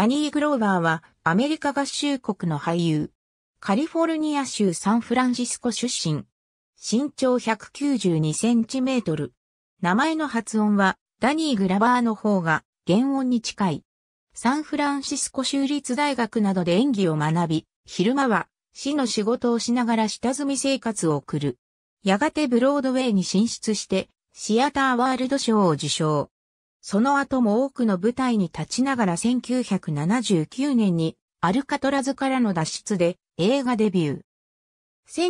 ダニー・グローバーはアメリカ合衆国の俳優。カリフォルニア州サンフランシスコ出身。身長192センチメートル。名前の発音はダニー・グラバーの方が原音に近い。サンフランシスコ州立大学などで演技を学び、昼間は市の仕事をしながら下積み生活を送る。やがてブロードウェイに進出して、シアターワールド賞を受賞。その後も多くの舞台に立ちながら1979年にアルカトラズからの脱出で映画デビュー。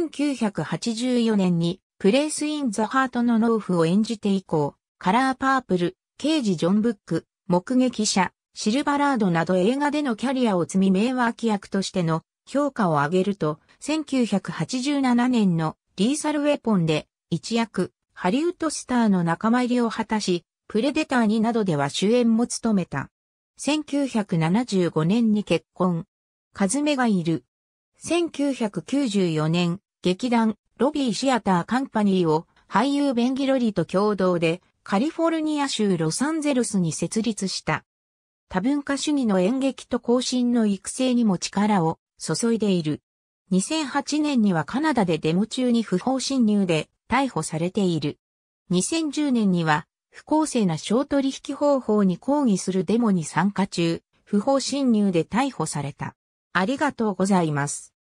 1984年にプレイス・イン・ザ・ハートのーフを演じて以降、カラーパープル、刑事ジョン・ブック、目撃者、シルバラードなど映画でのキャリアを積み名脇役としての評価を上げると、1987年のリーサルウェポンで一躍ハリウッドスターの仲間入りを果たし、プレデターになどでは主演も務めた。1975年に結婚。カズメがいる。1994年、劇団、ロビーシアターカンパニーを俳優ベンギロリと共同でカリフォルニア州ロサンゼルスに設立した。多文化主義の演劇と行進の育成にも力を注いでいる。2008年にはカナダでデモ中に不法侵入で逮捕されている。2010年には不公正な商取引方法に抗議するデモに参加中、不法侵入で逮捕された。ありがとうございます。